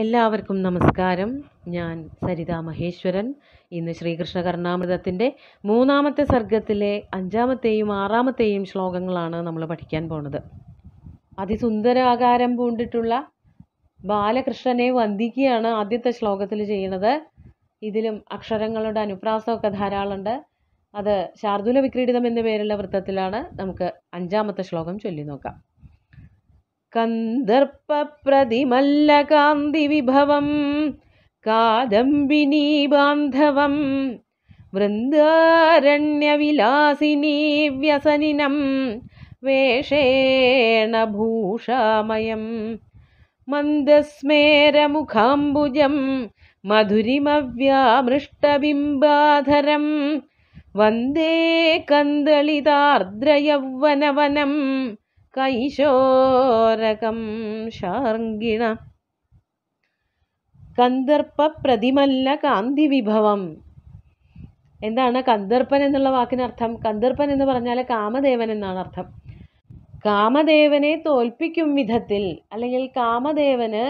എല്ലാവർക്കും നമസ്കാരം ഞാൻ സരിത മഹേശ്വരൻ ഇന്ന് ശ്രീകൃഷ്ണ കർണാമൃതത്തിൻ്റെ മൂന്നാമത്തെ സർഗത്തിലെ അഞ്ചാമത്തെയും ആറാമത്തെയും ശ്ലോകങ്ങളാണ് നമ്മൾ പഠിക്കാൻ പോണത് അതിസുന്ദര ആകാരം പൂണ്ടിട്ടുള്ള ബാലകൃഷ്ണനെ വന്ദിക്കുകയാണ് ആദ്യത്തെ ശ്ലോകത്തിൽ ചെയ്യുന്നത് ഇതിലും അക്ഷരങ്ങളുടെ അനുപ്രാസമൊക്കെ ധാരാളമുണ്ട് അത് ശാർദൂല വിക്രീഡിതം എന്ന പേരുള്ള വൃത്തത്തിലാണ് നമുക്ക് അഞ്ചാമത്തെ ശ്ലോകം ചൊല്ലി നോക്കാം कन्दर्पप्रदिमल्लकान्तिविभवं कादम्बिनीबान्धवं वृन्दारण्यविलासिनी व्यसनिनं वेषेणभूषामयं मन्दस्मेरमुखाम्बुजं मधुरिमव्यामृष्टबिम्बाधरं वन्दे कन्दलितार्द्रयौवनवनम् കൈശോരകം ശാർഗിണ കന്ദർപ്പ പ്രതിമല്ല കാന്തി വിഭവം എന്താണ് കന്ദർപ്പൻ എന്നുള്ള വാക്കിനർത്ഥം കന്ദർപ്പൻ എന്ന് പറഞ്ഞാൽ കാമദേവൻ എന്നാണ് അർത്ഥം കാമദേവനെ തോൽപ്പിക്കും വിധത്തിൽ അല്ലെങ്കിൽ കാമദേവന്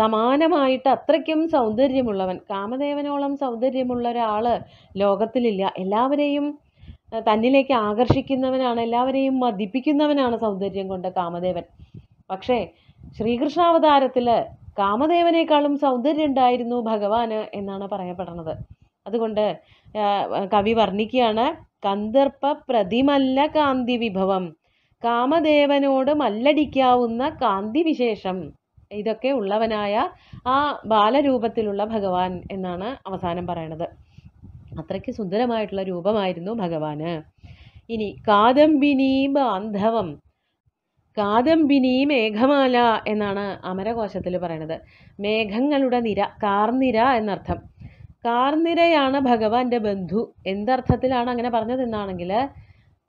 സമാനമായിട്ട് അത്രയ്ക്കും സൗന്ദര്യമുള്ളവൻ കാമദേവനോളം സൗന്ദര്യമുള്ള ഒരാൾ ലോകത്തിലില്ല എല്ലാവരെയും തന്നിലേക്ക് ആകർഷിക്കുന്നവനാണ് എല്ലാവരെയും മതിപ്പിക്കുന്നവനാണ് സൗന്ദര്യം കൊണ്ട് കാമദേവൻ പക്ഷേ ശ്രീകൃഷ്ണാവതാരത്തിൽ കാമദേവനേക്കാളും സൗന്ദര്യം ഉണ്ടായിരുന്നു ഭഗവാന് എന്നാണ് പറയപ്പെടുന്നത് അതുകൊണ്ട് കവി വർണ്ണിക്കുകയാണ് കന്ദർപ്പ പ്രതിമല്ല കാന്തി വിഭവം കാമദേവനോട് മല്ലടിക്കാവുന്ന കാന്തി വിശേഷം ഇതൊക്കെ ഉള്ളവനായ ആ ബാലരൂപത്തിലുള്ള ഭഗവാൻ എന്നാണ് അവസാനം പറയണത് അത്രയ്ക്ക് സുന്ദരമായിട്ടുള്ള രൂപമായിരുന്നു ഭഗവാന് ഇനി കാദംബിനീമ ബാന്ധവം കാദംബിനീ മേഘമാല എന്നാണ് അമരകോശത്തിൽ പറയണത് മേഘങ്ങളുടെ നിര കാർനിര എന്നർത്ഥം കാർനിരയാണ് ഭഗവാന്റെ ബന്ധു എന്തർത്ഥത്തിലാണ് അങ്ങനെ പറഞ്ഞതെന്നാണെങ്കിൽ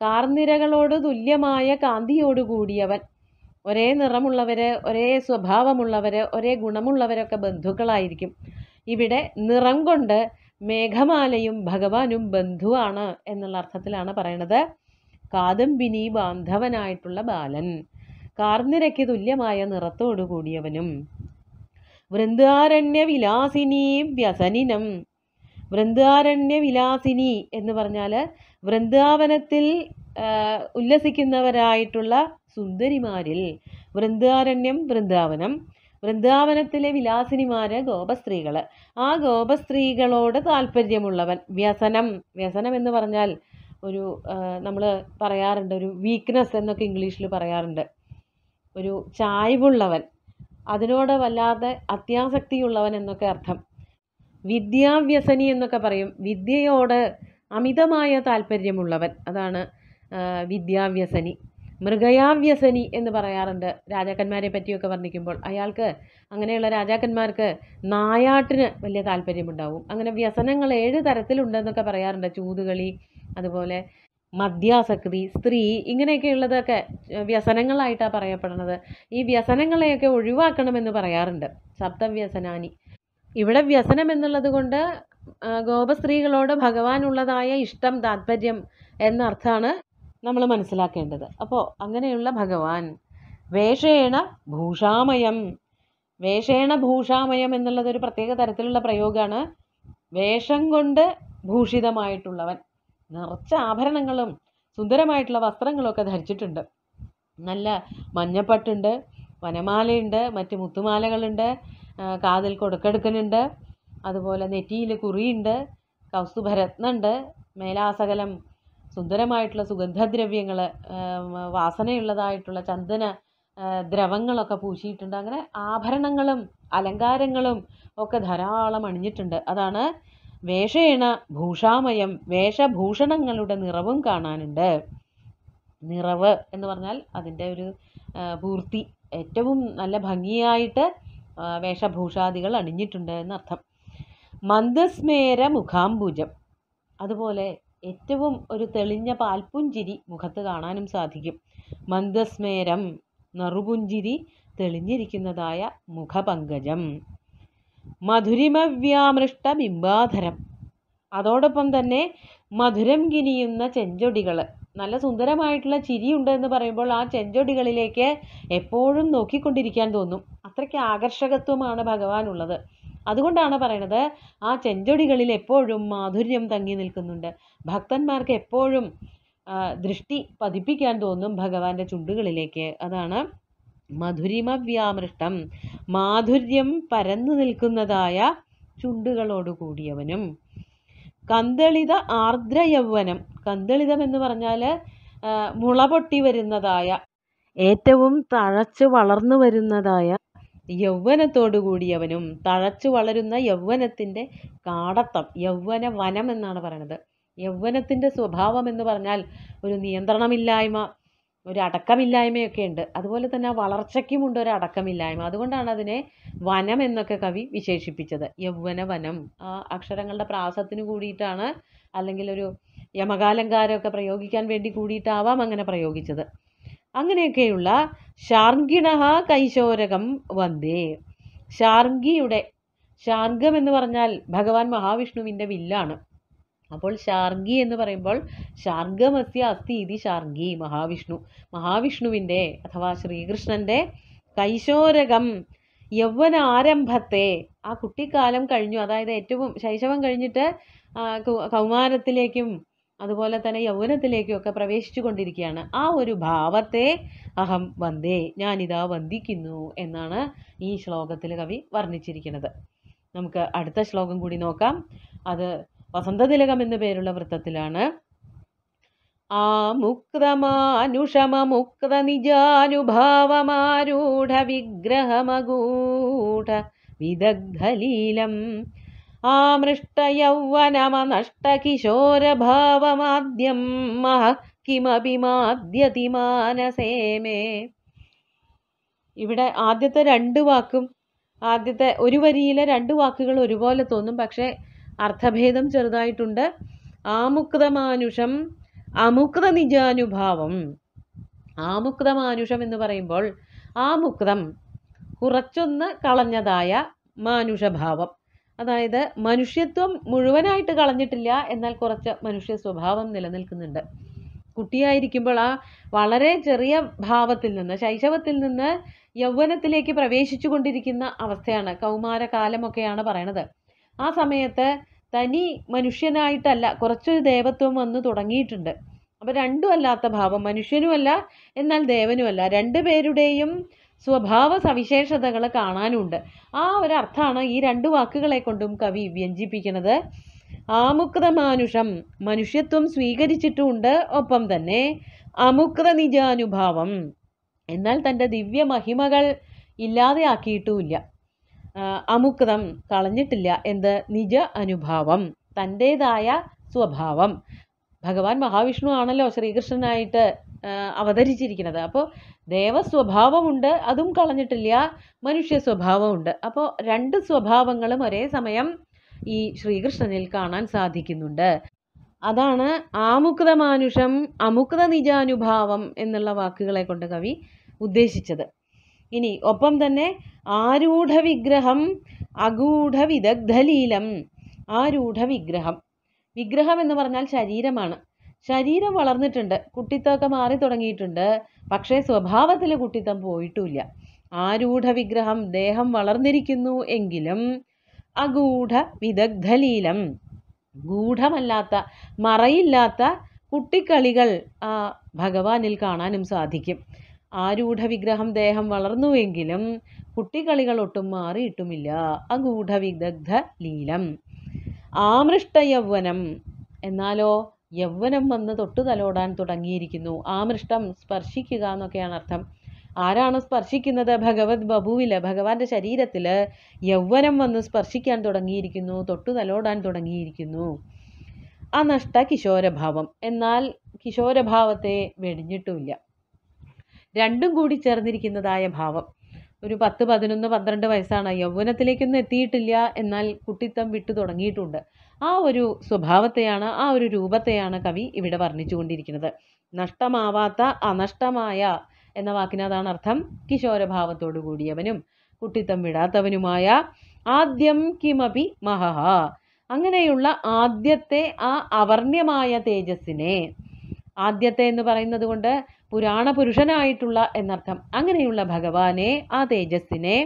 കാർനിരകളോട് തുല്യമായ കാന്തിയോടുകൂടിയവൻ ഒരേ നിറമുള്ളവര് ഒരേ സ്വഭാവമുള്ളവര് ഒരേ ഗുണമുള്ളവരൊക്കെ ബന്ധുക്കളായിരിക്കും ഇവിടെ നിറം കൊണ്ട് മേഘമാലയും ഭഗവാനും ബന്ധുവാണ് എന്നുള്ള അർത്ഥത്തിലാണ് പറയണത് കാദംബിനി ബാന്ധവനായിട്ടുള്ള ബാലൻ കാർന്നിരയ്ക്ക് തുല്യമായ നിറത്തോടു കൂടിയവനും വൃന്ദാരണ്യ വിലാസിനി വ്യസനിനം വൃന്ദാരണ്യ വിലാസിനി എന്ന് പറഞ്ഞാൽ വൃന്ദാവനത്തിൽ ഉല്ലസിക്കുന്നവരായിട്ടുള്ള സുന്ദരിമാരിൽ വൃന്ദാരണ്യം വൃന്ദാവനം വൃന്ദാവനത്തിലെ വിലാസിനിമാര് ഗോപസ്ത്രീകൾ ആ ഗോപസ്ത്രീകളോട് താല്പര്യമുള്ളവൻ വ്യസനം വ്യസനം എന്ന് പറഞ്ഞാൽ ഒരു നമ്മൾ പറയാറുണ്ട് ഒരു വീക്ക്നെസ് എന്നൊക്കെ ഇംഗ്ലീഷിൽ പറയാറുണ്ട് ഒരു ചായ്വുള്ളവൻ അതിനോട് വല്ലാതെ അത്യാസക്തിയുള്ളവൻ എന്നൊക്കെ അർത്ഥം വിദ്യാവ്യസനി എന്നൊക്കെ പറയും വിദ്യയോട് അമിതമായ താല്പര്യമുള്ളവൻ അതാണ് വിദ്യാവ്യസനി മൃഗയാവ്യസനി എന്ന് പറയാറുണ്ട് രാജാക്കന്മാരെ പറ്റിയൊക്കെ വർണ്ണിക്കുമ്പോൾ അയാൾക്ക് അങ്ങനെയുള്ള രാജാക്കന്മാർക്ക് നായാട്ടിന് വലിയ താല്പര്യമുണ്ടാവും അങ്ങനെ വ്യസനങ്ങൾ ഏഴ് തരത്തിലുണ്ടെന്നൊക്കെ പറയാറുണ്ട് ചൂതുകളി അതുപോലെ മദ്യാസക്തി സ്ത്രീ ഇങ്ങനെയൊക്കെയുള്ളതൊക്കെ വ്യസനങ്ങളായിട്ടാണ് പറയപ്പെടുന്നത് ഈ വ്യസനങ്ങളെയൊക്കെ ഒഴിവാക്കണമെന്ന് പറയാറുണ്ട് സപ്തവ്യസനാനി ഇവിടെ വ്യസനം എന്നുള്ളത് കൊണ്ട് ഗോപസ്ത്രീകളോട് ഭഗവാനുള്ളതായ ഇഷ്ടം താല്പര്യം എന്നർത്ഥമാണ് നമ്മൾ മനസ്സിലാക്കേണ്ടത് അപ്പോൾ അങ്ങനെയുള്ള ഭഗവാൻ വേഷേണ ഭൂഷാമയം വേഷേണ ഭൂഷാമയം എന്നുള്ളത് ഒരു പ്രത്യേക തരത്തിലുള്ള പ്രയോഗമാണ് വേഷം കൊണ്ട് ഭൂഷിതമായിട്ടുള്ളവൻ നിറച്ച ആഭരണങ്ങളും സുന്ദരമായിട്ടുള്ള വസ്ത്രങ്ങളൊക്കെ ധരിച്ചിട്ടുണ്ട് നല്ല മഞ്ഞപ്പട്ടുണ്ട് വനമാലയുണ്ട് മറ്റ് മുത്തുമാലകളുണ്ട് കാതിൽ കൊടുക്കെടുക്കനുണ്ട് അതുപോലെ നെറ്റിയിൽ കുറിയുണ്ട് കൗസ്തുഭരത്നുണ്ട് മേലാസകലം സുന്ദരമായിട്ടുള്ള സുഗന്ധദ്രവ്യങ്ങൾ വാസനയുള്ളതായിട്ടുള്ള ചന്ദന ദ്രവങ്ങളൊക്കെ പൂശിയിട്ടുണ്ട് അങ്ങനെ ആഭരണങ്ങളും അലങ്കാരങ്ങളും ഒക്കെ ധാരാളം അണിഞ്ഞിട്ടുണ്ട് അതാണ് വേഷേണ ഭൂഷാമയം വേഷഭൂഷണങ്ങളുടെ നിറവും കാണാനുണ്ട് നിറവ് എന്ന് പറഞ്ഞാൽ അതിൻ്റെ ഒരു പൂർത്തി ഏറ്റവും നല്ല ഭംഗിയായിട്ട് വേഷഭൂഷാദികൾ അണിഞ്ഞിട്ടുണ്ട് എന്നർത്ഥം മന്ദസ്മേര മുഖാംബുജം അതുപോലെ ഏറ്റവും ഒരു തെളിഞ്ഞ പാൽപുഞ്ചിരി മുഖത്ത് കാണാനും സാധിക്കും മന്ദസ്മേരം നറുപുഞ്ചിരി തെളിഞ്ഞിരിക്കുന്നതായ മുഖപങ്കജം മധുരിമവ്യാമൃഷ്ട ബിംബാധരം അതോടൊപ്പം തന്നെ മധുരം ഗിനിയുന്ന ചെഞ്ചൊടികൾ നല്ല സുന്ദരമായിട്ടുള്ള ചിരിയുണ്ട് എന്ന് പറയുമ്പോൾ ആ ചെഞ്ചൊടികളിലേക്ക് എപ്പോഴും നോക്കിക്കൊണ്ടിരിക്കാൻ തോന്നും അത്രയ്ക്ക് ആകർഷകത്വമാണ് ഭഗവാനുള്ളത് അതുകൊണ്ടാണ് പറയണത് ആ ചെഞ്ചൊടികളിൽ എപ്പോഴും മാധുര്യം തങ്ങി നിൽക്കുന്നുണ്ട് ഭക്തന്മാർക്ക് എപ്പോഴും ദൃഷ്ടി പതിപ്പിക്കാൻ തോന്നും ഭഗവാന്റെ ചുണ്ടുകളിലേക്ക് അതാണ് മധുരിമവ്യാമൃഷ്ടം മാധുര്യം പരന്നു നിൽക്കുന്നതായ ചുണ്ടുകളോട് കൂടിയവനും കന്തളിത ആർദ്രയൗവനം കന്തളിതം എന്ന് പറഞ്ഞാൽ മുള പൊട്ടി വരുന്നതായ ഏറ്റവും തഴച്ച് വളർന്നു വരുന്നതായ യൗവനത്തോടുകൂടിയവനും തഴച്ചു വളരുന്ന യൗവനത്തിൻ്റെ കാടത്തം യൗവന വനം എന്നാണ് പറയണത് യൗവനത്തിൻ്റെ സ്വഭാവം എന്ന് പറഞ്ഞാൽ ഒരു നിയന്ത്രണമില്ലായ്മ ഒരു അടക്കമില്ലായ്മയൊക്കെ ഉണ്ട് അതുപോലെ തന്നെ വളർച്ചയ്ക്കുമുണ്ട് ഒരു അടക്കമില്ലായ്മ അതുകൊണ്ടാണ് അതിനെ വനം എന്നൊക്കെ കവി വിശേഷിപ്പിച്ചത് യൗവന വനം ആ അക്ഷരങ്ങളുടെ പ്രാസത്തിന് കൂടിയിട്ടാണ് അല്ലെങ്കിൽ ഒരു യമകാലങ്കാരമൊക്കെ പ്രയോഗിക്കാൻ വേണ്ടി കൂടിയിട്ടാവാം അങ്ങനെ പ്രയോഗിച്ചത് അങ്ങനെയൊക്കെയുള്ള ഷാർഗിണഹ കൈശോരകം വന്ദേ ഷാർഗിയുടെ ഷാർഗം എന്ന് പറഞ്ഞാൽ ഭഗവാൻ മഹാവിഷ്ണുവിൻ്റെ വില്ലാണ് അപ്പോൾ ഷാർഗി എന്ന് പറയുമ്പോൾ ഷാർഗമസ്യ അസ്തി ഇതി ഷാർഗി മഹാവിഷ്ണു മഹാവിഷ്ണുവിൻ്റെ അഥവാ ശ്രീകൃഷ്ണൻ്റെ കൈശോരകം യൗവന ആരംഭത്തെ ആ കുട്ടിക്കാലം കഴിഞ്ഞു അതായത് ഏറ്റവും ശൈശവം കഴിഞ്ഞിട്ട് കൗമാരത്തിലേക്കും അതുപോലെ തന്നെ യൗവനത്തിലേക്കൊക്കെ പ്രവേശിച്ചു കൊണ്ടിരിക്കുകയാണ് ആ ഒരു ഭാവത്തെ അഹം വന്ദേ ഞാനിതാ വന്ദിക്കുന്നു എന്നാണ് ഈ ശ്ലോകത്തിൽ കവി വർണ്ണിച്ചിരിക്കുന്നത് നമുക്ക് അടുത്ത ശ്ലോകം കൂടി നോക്കാം അത് വസന്തതിലകം എന്ന പേരുള്ള വൃത്തത്തിലാണ് ആ മുക്തമാനുഷമമുക്ത നിജാനുഭാവമാരൂഢ വിഗ്രഹമഗൂഢ വിദഗ്ധലീലം ആമൃഷ്ടയൗവനമനഷ്ടകിശോരഭാവമാദ്യം മഹ കിമപി മാദ്യതി മാനസേ മേ ഇവിടെ ആദ്യത്തെ രണ്ട് വാക്കും ആദ്യത്തെ ഒരു വരിയിലെ രണ്ട് വാക്കുകൾ ഒരുപോലെ തോന്നും പക്ഷേ അർത്ഥഭേദം ചെറുതായിട്ടുണ്ട് ആമുക്തമാനുഷം അമുക്ത നിജാനുഭാവം ആമുക്തമാനുഷം എന്ന് പറയുമ്പോൾ ആമുക്തം കുറച്ചൊന്ന് കളഞ്ഞതായ മാനുഷഭാവം അതായത് മനുഷ്യത്വം മുഴുവനായിട്ട് കളഞ്ഞിട്ടില്ല എന്നാൽ കുറച്ച് മനുഷ്യ സ്വഭാവം നിലനിൽക്കുന്നുണ്ട് കുട്ടിയായിരിക്കുമ്പോൾ ആ വളരെ ചെറിയ ഭാവത്തിൽ നിന്ന് ശൈശവത്തിൽ നിന്ന് യൗവനത്തിലേക്ക് പ്രവേശിച്ചു കൊണ്ടിരിക്കുന്ന അവസ്ഥയാണ് കൗമാരകാലമൊക്കെയാണ് പറയണത് ആ സമയത്ത് തനി മനുഷ്യനായിട്ടല്ല കുറച്ചൊരു ദേവത്വം വന്നു തുടങ്ങിയിട്ടുണ്ട് അപ്പോൾ രണ്ടുമല്ലാത്ത ഭാവം മനുഷ്യനുമല്ല എന്നാൽ ദേവനുമല്ല രണ്ടു പേരുടെയും സ്വഭാവ സവിശേഷതകൾ കാണാനുണ്ട് ആ ഒരു അർത്ഥമാണ് ഈ രണ്ട് വാക്കുകളെ കൊണ്ടും കവി വ്യഞ്ജിപ്പിക്കുന്നത് ആമുക്തമാനുഷം മനുഷ്യത്വം സ്വീകരിച്ചിട്ടുമുണ്ട് ഒപ്പം തന്നെ അമുക്ത നിജാനുഭാവം എന്നാൽ തൻ്റെ ദിവ്യ മഹിമകൾ ഇല്ലാതെയാക്കിയിട്ടുമില്ല അമുക്തം കളഞ്ഞിട്ടില്ല എന്ത് നിജ അനുഭാവം തൻ്റെതായ സ്വഭാവം ഭഗവാൻ മഹാവിഷ്ണു ആണല്ലോ ശ്രീകൃഷ്ണനായിട്ട് അവതരിച്ചിരിക്കുന്നത് അപ്പോൾ ദേവ സ്വഭാവമുണ്ട് അതും കളഞ്ഞിട്ടില്ല മനുഷ്യ സ്വഭാവമുണ്ട് അപ്പോൾ രണ്ട് സ്വഭാവങ്ങളും ഒരേ സമയം ഈ ശ്രീകൃഷ്ണനിൽ കാണാൻ സാധിക്കുന്നുണ്ട് അതാണ് ആമുക്ത മാനുഷം അമുക്ത നിജാനുഭാവം എന്നുള്ള വാക്കുകളെ കൊണ്ട് കവി ഉദ്ദേശിച്ചത് ഇനി ഒപ്പം തന്നെ ആരൂഢ വിഗ്രഹം അഗൂഢ വിദഗ്ധലീലം ആരൂഢ വിഗ്രഹം വിഗ്രഹം എന്ന് പറഞ്ഞാൽ ശരീരമാണ് ശരീരം വളർന്നിട്ടുണ്ട് കുട്ടിത്തമൊക്കെ മാറി തുടങ്ങിയിട്ടുണ്ട് പക്ഷേ സ്വഭാവത്തിൽ കുട്ടിത്തം പോയിട്ടുമില്ല ആരൂഢ വിഗ്രഹം ദേഹം വളർന്നിരിക്കുന്നു എങ്കിലും അഗൂഢ വിദഗ്ധലീലം ഗൂഢമല്ലാത്ത മറയില്ലാത്ത കുട്ടിക്കളികൾ ആ ഭഗവാനിൽ കാണാനും സാധിക്കും ആരൂഢ വിഗ്രഹം ദേഹം വളർന്നുവെങ്കിലും കുട്ടിക്കളികൾ ഒട്ടും മാറിയിട്ടുമില്ല അഗൂഢ വിദഗ്ധ ലീലം യൗവനം എന്നാലോ യൗവനം വന്ന് തൊട്ട് തലോടാൻ തുടങ്ങിയിരിക്കുന്നു ആമൃഷ്ടം സ്പർശിക്കുക എന്നൊക്കെയാണ് അർത്ഥം ആരാണ് സ്പർശിക്കുന്നത് ഭഗവത് ബബുവിൽ ഭഗവാന്റെ ശരീരത്തിൽ യൗവനം വന്ന് സ്പർശിക്കാൻ തുടങ്ങിയിരിക്കുന്നു തൊട്ടു തലോടാൻ തുടങ്ങിയിരിക്കുന്നു ആ നഷ്ട കിശോരഭാവം എന്നാൽ കിശോരഭാവത്തെ വെടിഞ്ഞിട്ടുമില്ല രണ്ടും കൂടി ചേർന്നിരിക്കുന്നതായ ഭാവം ഒരു പത്ത് പതിനൊന്ന് പന്ത്രണ്ട് വയസ്സാണ് യൗവനത്തിലേക്കൊന്നും എത്തിയിട്ടില്ല എന്നാൽ കുട്ടിത്തം വിട്ടു തുടങ്ങിയിട്ടുണ്ട് ആ ഒരു സ്വഭാവത്തെയാണ് ആ ഒരു രൂപത്തെയാണ് കവി ഇവിടെ വർണ്ണിച്ചുകൊണ്ടിരിക്കുന്നത് നഷ്ടമാവാത്ത അനഷ്ടമായ എന്ന വാക്കിനതാണ് അർത്ഥം കിശോരഭാവത്തോടു കൂടിയവനും കുട്ടിത്തം വിടാത്തവനുമായ ആദ്യം കിമപി മഹഹ അങ്ങനെയുള്ള ആദ്യത്തെ ആ അവർണ്യമായ തേജസ്സിനെ ആദ്യത്തെ എന്ന് പറയുന്നത് കൊണ്ട് പുരാണ പുരുഷനായിട്ടുള്ള എന്നർത്ഥം അങ്ങനെയുള്ള ഭഗവാനെ ആ തേജസ്സിനെ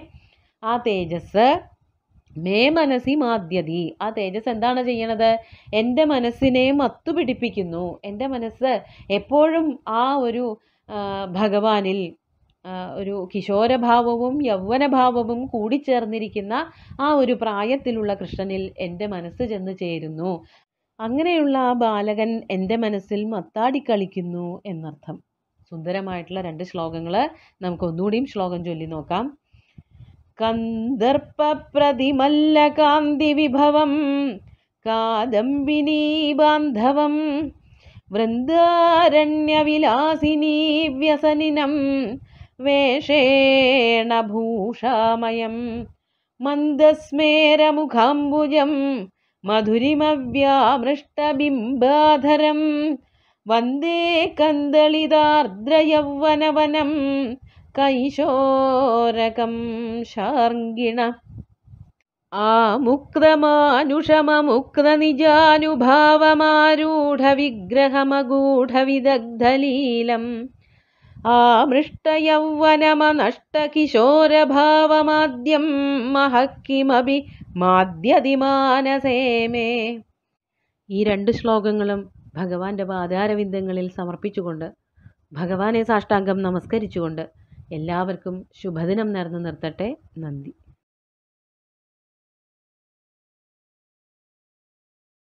ആ തേജസ് മേ മനസ്സി മാധ്യതി ആ തേജസ് എന്താണ് ചെയ്യണത് എൻ്റെ മനസ്സിനെ മത്തുപിടിപ്പിക്കുന്നു എൻ്റെ മനസ്സ് എപ്പോഴും ആ ഒരു ഭഗവാനിൽ ഒരു കിശോരഭാവവും യൗവനഭാവവും കൂടിച്ചേർന്നിരിക്കുന്ന ആ ഒരു പ്രായത്തിലുള്ള കൃഷ്ണനിൽ എൻ്റെ മനസ്സ് ചെന്ന് ചേരുന്നു അങ്ങനെയുള്ള ആ ബാലകൻ എൻ്റെ മനസ്സിൽ മത്താടിക്കളിക്കുന്നു എന്നർത്ഥം സുന്ദരമായിട്ടുള്ള രണ്ട് ശ്ലോകങ്ങൾ നമുക്ക് ഒന്നുകൂടിയും ശ്ലോകം ചൊല്ലി നോക്കാം कन्दर्पप्रतिमल्लकान्तिविभवं कादम्बिनीबान्धवं वृन्दारण्यविलासिनी व्यसनिनं भूषामयं मन्दस्मेरमुखाम्बुजं मधुरिमव्यामृष्टबिम्बाधरं वन्दे कन्दलिदार्द्रयौवनवनम् കൈശോരകം ശാർഗിണ ആമുക്തമാനുഷമമുക്തനിജാനുഭാവമാരൂഢവിഗ്രഹമഗൂഢവിദഗ്ധലീലം ആ മൃഷ്ടയൗവനമനഷ്ടകിശോരഭാവമാദ്യം മഹക്കിമഭി മേ ഈ രണ്ട് ശ്ലോകങ്ങളും ഭഗവാന്റെ പാതാരവിന്ദങ്ങളിൽ സമർപ്പിച്ചുകൊണ്ട് ഭഗവാനെ സാഷ്ടാംഗം നമസ്കരിച്ചുകൊണ്ട് എല്ലാവർക്കും ശുഭദിനം നേർന്നു നിർത്തട്ടെ നന്ദി